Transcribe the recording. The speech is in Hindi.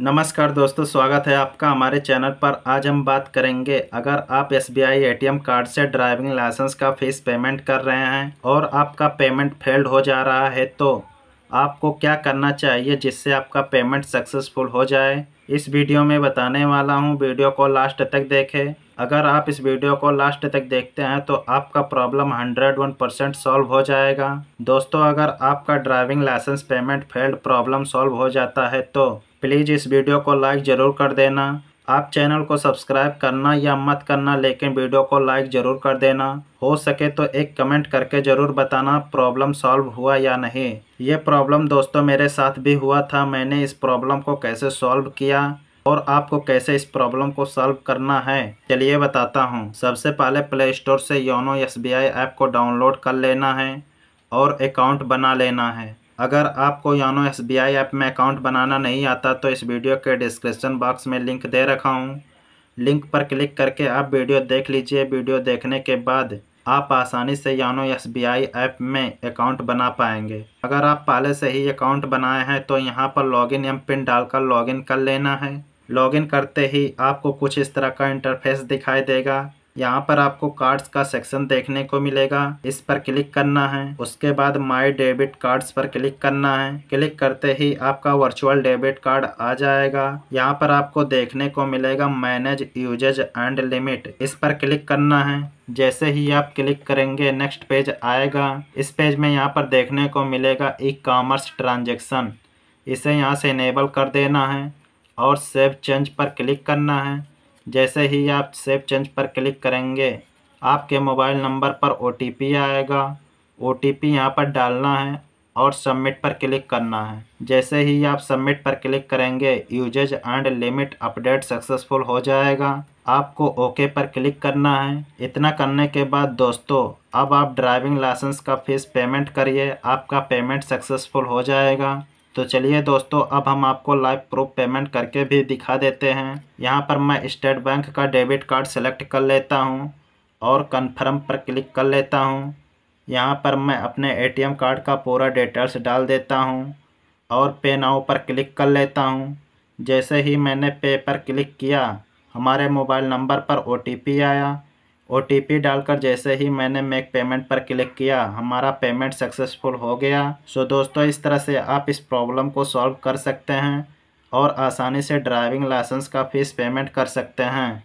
नमस्कार दोस्तों स्वागत है आपका हमारे चैनल पर आज हम बात करेंगे अगर आप S B I A T M card से ड्राइविंग लाइसेंस का फीस पेमेंट कर रहे हैं और आपका पेमेंट फेल्ड हो जा रहा है तो आपको क्या करना चाहिए जिससे आपका पेमेंट सक्सेसफुल हो जाए इस वीडियो में बताने वाला हूं वीडियो को लास्ट तक देखें अगर आप इस वीडियो को लास्ट तक देखते हैं तो आपका problem hundred one percent solve हो जाएगा दोस्तों अगर आपका driving licence payment failed problem solve हो जाता है तो प्लीज़ इस वीडियो को लाइक ज़रूर कर देना आप चैनल को सब्सक्राइब करना या मत करना लेकिन वीडियो को लाइक ज़रूर कर देना हो सके तो एक कमेंट करके ज़रूर बताना प्रॉब्लम सॉल्व हुआ या नहीं ये प्रॉब्लम दोस्तों मेरे साथ भी हुआ था मैंने इस प्रॉब्लम को कैसे सॉल्व किया और आपको कैसे इस प्रॉब्लम को सॉल्व करना है चलिए बताता हूँ सबसे पहले प्ले स्टोर से YONO S B I app को डाउनलोड कर लेना है और अकाउंट बना लेना है अगर आपको YONO S B I app में अकाउंट बनाना नहीं आता तो इस वीडियो के डिस्क्रिप्शन बॉक्स में लिंक दे रखा हूँ लिंक पर क्लिक करके आप वीडियो देख लीजिए वीडियो देखने के बाद आप आसानी से YONO S B I app में अकाउंट बना पाएंगे अगर आप पहले से ही अकाउंट बनाए हैं तो यहाँ पर लॉगिन एम पिन डालकर लॉगिन कर लेना है लॉगिन करते ही आपको कुछ इस तरह का इंटरफेस दिखाई देगा यहाँ पर आपको कार्ड्स का सेक्शन देखने को मिलेगा इस पर क्लिक करना है उसके बाद माई डेबिट कार्ड्स पर क्लिक करना है क्लिक करते ही आपका वर्चुअल डेबिट कार्ड आ जाएगा यहाँ पर आपको देखने को मिलेगा मैनेज यूजेज एंड लिमिट इस पर क्लिक करना है जैसे ही आप क्लिक करेंगे नेक्स्ट पेज आएगा इस पेज में यहाँ पर देखने को मिलेगा ई कॉमर्स ट्रांजेक्शन इसे यहाँ से इनेबल कर देना है और सेव चेंज पर क्लिक करना है जैसे ही आप सेव चेंज पर क्लिक करेंगे आपके मोबाइल नंबर पर ओ आएगा ओ टी पी यहाँ पर डालना है और सबमिट पर क्लिक करना है जैसे ही आप सबमिट पर क्लिक करेंगे usage and limit update successful हो जाएगा आपको ओके पर क्लिक करना है इतना करने के बाद दोस्तों अब आप ड्राइविंग लाइसेंस का फीस पेमेंट करिए आपका पेमेंट सक्सेसफुल हो जाएगा तो चलिए दोस्तों अब हम आपको लाइव प्रूफ पेमेंट करके भी दिखा देते हैं यहाँ पर मैं स्टेट बैंक का डेबिट कार्ड सेलेक्ट कर लेता हूँ और कन्फर्म पर क्लिक कर लेता हूँ यहाँ पर मैं अपने ए कार्ड का पूरा डिटेल्स डाल देता हूँ और पे नाउ पर क्लिक कर लेता हूँ जैसे ही मैंने पे पर क्लिक किया हमारे मोबाइल नंबर पर ओ आया ओ डालकर जैसे ही मैंने मेक पेमेंट पर क्लिक किया हमारा पेमेंट सक्सेसफुल हो गया सो दोस्तों इस तरह से आप इस प्रॉब्लम को सॉल्व कर सकते हैं और आसानी से ड्राइविंग लाइसेंस का फ़ीस पेमेंट कर सकते हैं